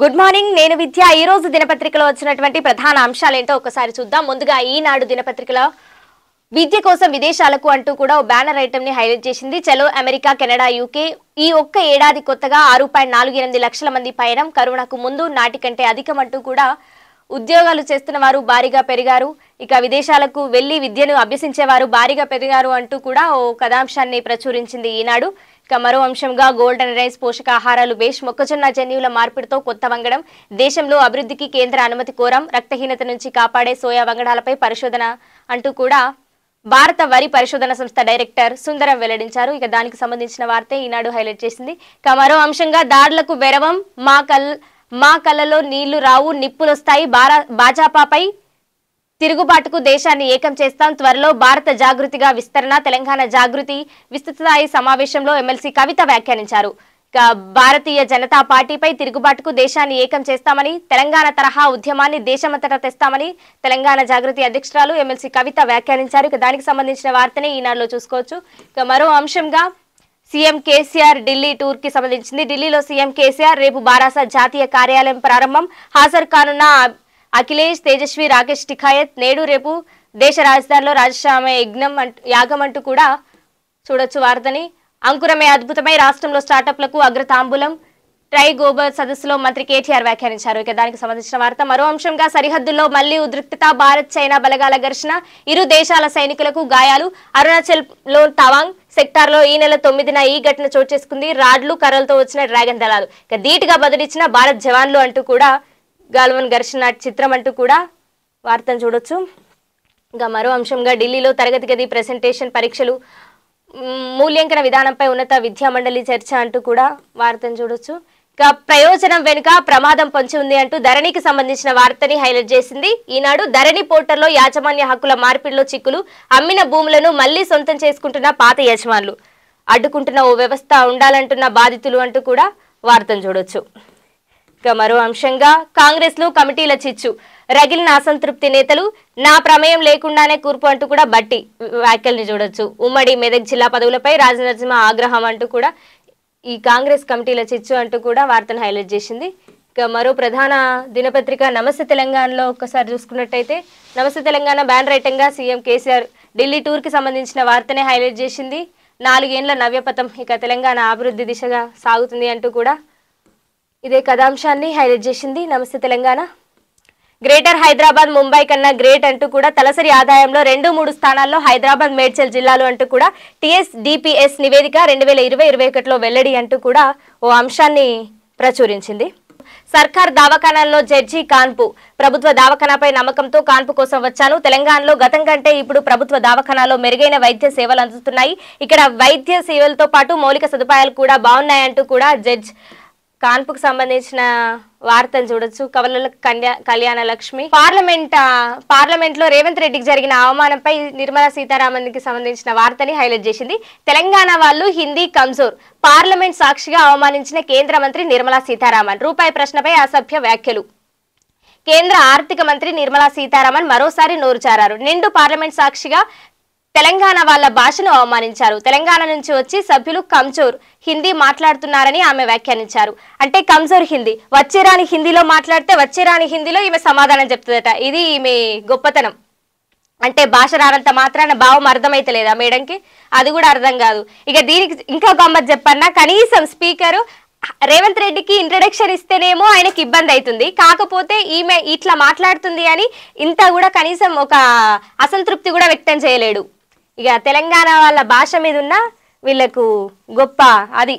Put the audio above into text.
good morning నేను విద్య ఈ రోజు దినపత్రికలో వచ్చినటువంటి ప్రధాన అంశాలు ఏంటో ఒకసారి చూద్దాం ముందుగా ఈనాడు దినపత్రికలో విద్య కోసం విదేశాలకు అంటూ కూడా ఓ బ్యానర్ ఐటమ్ ని హైలైట్ చేసింది చలో అమెరికా కెనడా యూకే ఈ ఒక్క ఏడాది కొత్తగా ఆరు పాయింట్ నాలుగు ఎనిమిది లక్షల మంది పయనం కరోనాకు ముందు నాటి కంటే అధికమంటూ కూడా ఉద్యోగాలు చేస్తున్న వారు భారీగా పెరిగారు ఇక విదేశాలకు వెళ్లి విద్యను అభ్యసించేవారు భారీగా పెరిగారు అంటూ కూడా ఓ కథాంశాన్ని ప్రచురించింది ఈనాడు ఇక మరో అంశంగా గోల్డెన్ రైస్ పోషకాహారాలు బేష్ మొక్కజొన్న జన్యువుల మార్పిడితో కొత్త వంగడం దేశంలో అభివృద్ధికి కేంద్ర అనుమతి కోరం రక్తహీనత నుంచి కాపాడే సోయా వంగడాలపై పరిశోధన అంటూ కూడా భారత వరి పరిశోధన సంస్థ డైరెక్టర్ సుందరం వెల్లడించారు ఇక దానికి సంబంధించిన వార్తే ఈనాడు హైలైట్ చేసింది ఇక మరో అంశంగా దాడులకు వెరవం మా కల్ మా కళ్ళలో నీళ్లు రావు నిప్పులొస్తాయి భారా భాజపాపై తిరుగుబాటుకు దేశాన్ని ఏకం చేస్తాం త్వరలో భారత జాగృతిగా విస్తరణ తెలంగాణ జాగృతి విస్తృత స్థాయి సమావేశంలో ఎమ్మెల్సీ కవిత వ్యాఖ్యానించారు భారతీయ జనతా పార్టీపై తిరుగుబాటుకు దేశాన్ని ఏకం చేస్తామని తెలంగాణ తరహా ఉద్యమాన్ని దేశమంతటా తెస్తామని తెలంగాణ జాగృతి అధ్యక్షురాలు ఎమ్మెల్సీ కవిత వ్యాఖ్యానించారు ఇక దానికి సంబంధించిన వార్తని ఈనాడులో చూసుకోవచ్చు ఇక మరో అంశంగా సీఎం కేసీఆర్ ఢిల్లీ టూర్ కి సంబంధించింది ఢిల్లీలో సీఎం కేసీఆర్ రేపు బారాస జాతీయ కార్యాలయం ప్రారంభం హాజరు కానున్న అఖిలేష్ తేజస్వి రాకేష్ టిఖాయత్ నేడు రేపు దేశ రాజధానిలో రాజశ్యామ యజ్ఞం యాగం అంటూ కూడా చూడొచ్చు వార్తని అంకురమే అద్భుతమై రాష్ట్రంలో స్టార్టప్లకు అగ్రతాంబూలం ట్రై గోబర్ సదస్సులో మంత్రి కేటీఆర్ వ్యాఖ్యానించారు ఇక దానికి సంబంధించిన వార్త మరో అంశంగా సరిహద్దుల్లో మళ్లీ ఉద్రిక్తత భారత్ చైనా బలగాల ఘర్షణ ఇరు దేశాల సైనికులకు గాయాలు అరుణాచల్ లో తవాంగ్ సెక్టార్ లో ఈ నెల తొమ్మిదిన ఈ ఘటన చోటు చేసుకుంది రాడ్లు కర్రలతో వచ్చిన డ్రాగన్ దళాలు ఇక ధీటుగా బదిలిచ్చిన భారత్ జవాన్లు అంటూ కూడా గాల్వన్ ఘర్షణ చిత్రం అంటూ కూడా వార్తను చూడొచ్చు ఇంకా మరో అంశంగా ఢిల్లీలో తరగతి గది ప్రెసెంటేషన్ పరీక్షలు మూల్యాంకన విధానంపై ఉన్నత విద్యా మండలి చర్చ అంటూ కూడా వార్తను చూడొచ్చు ఇంకా ప్రయోజనం వెనుక ప్రమాదం పొంచి ఉంది అంటూ ధరణికి సంబంధించిన వార్తని హైలైట్ చేసింది ఈనాడు ధరణి పోర్టల్లో యాజమాన్య హక్కుల మార్పిడిలో చిక్కులు అమ్మిన భూములను మళ్లీ సొంతం చేసుకుంటున్న పాత యజమానులు అడ్డుకుంటున్న ఓ వ్యవస్థ ఉండాలంటున్న బాధితులు అంటూ కూడా వార్తను చూడొచ్చు ఇక మరో అంశంగా కాంగ్రెస్ లో కమిటీల చిచ్చు రగిలిన అసంతృప్తి నేతలు నా ప్రమేయం లేకుండానే కూర్పు అంటూ కూడా బట్టి వ్యాఖ్యల్ని చూడొచ్చు ఉమ్మడి మెదక్ జిల్లా పదవులపై రాజనరసింహ ఆగ్రహం అంటూ కూడా ఈ కాంగ్రెస్ కమిటీల చిచ్చు అంటూ కూడా వార్తను హైలైట్ చేసింది ఇక మరో ప్రధాన దినపత్రిక నమస్తే తెలంగాణలో ఒక్కసారి చూసుకున్నట్టయితే నమస్తే తెలంగాణ బ్యానర్ ఐటంగా సీఎం కేసీఆర్ ఢిల్లీ టూర్కి సంబంధించిన వార్తనే హైలైట్ చేసింది నాలుగేండ్ల నవ్యపథం ఇక తెలంగాణ అభివృద్ధి దిశగా సాగుతుంది అంటూ కూడా ఇదే కథాంశాన్ని హైలైట్ చేసింది నమస్తే తెలంగాణ గ్రేటర్ హైదరాబాద్ ముంబై కన్నా గ్రేట్ అంటూ కూడా తలసరి ఆదాయంలో రెండు మూడు స్థానాల్లో హైదరాబాద్ మేడ్చల్ జిల్లాలు అంటూ కూడా టిఎస్ డిపిఎస్ నివేదిక రెండు వేల ఇరవై ఇరవై ఒకటిలో వెల్లడి అంటూ కూడా ఓ అంశాన్ని ప్రచురించింది సర్కార్ దావఖానాల్లో జడ్జి కాన్పు ప్రభుత్వ దావఖానాపై నమ్మకంతో కాన్పు కోసం వచ్చాను తెలంగాణలో గతం కంటే ఇప్పుడు ప్రభుత్వ దవాఖానాలో మెరుగైన వైద్య సేవలు అందుతున్నాయి ఇక్కడ వైద్య సేవలతో పాటు మౌలిక సదుపాయాలు కూడా బాగున్నాయంటూ కూడా జడ్జ్ కాన్పుకు సంబంధించిన వార్తలు చూడొచ్చు కవలల కళ్యాణ లక్ష్మి పార్లమెంట్ పార్లమెంట్ లో రేవంత్ రెడ్డికి జరిగిన అవమానంపై నిర్మలా సీతారామన్ కి సంబంధించిన వార్తని హైలైట్ చేసింది తెలంగాణ వాళ్ళు హిందీ కంజోర్ పార్లమెంట్ సాక్షిగా అవమానించిన కేంద్ర మంత్రి నిర్మలా సీతారామన్ రూపాయి ప్రశ్నపై అసభ్య వ్యాఖ్యలు కేంద్ర ఆర్థిక మంత్రి నిర్మలా సీతారామన్ మరోసారి నోరుచారారు నిండు పార్లమెంట్ సాక్షిగా తెలంగాణ వాళ్ల భాషను అవమానించారు తెలంగాణ నుంచి వచ్చి సభ్యులు కంజోర్ హిందీ మాట్లాడుతున్నారని ఆమె వ్యాఖ్యానించారు అంటే కంజోర్ హిందీ వచ్చేరాని హిందీలో మాట్లాడితే వచ్చేరాని హిందీలో ఈమె సమాధానం చెప్తుందట ఇది ఈమె గొప్పతనం అంటే భాష రానంత మాత్రాన భావం అర్థమైతే లేదా మేడంకి అది కూడా అర్థం కాదు ఇక దీనికి ఇంకా గమ్మత్ చెప్పన్నా కనీసం స్పీకరు రేవంత్ రెడ్డికి ఇంట్రడక్షన్ ఇస్తేనేమో ఆయనకి ఇబ్బంది అవుతుంది కాకపోతే ఈమె ఇట్లా మాట్లాడుతుంది అని ఇంత కూడా కనీసం ఒక అసంతృప్తి కూడా వ్యక్తం చేయలేడు ఇక తెలంగాణ వాళ్ళ భాష మీద ఉన్న వీళ్ళకు గొప్ప అది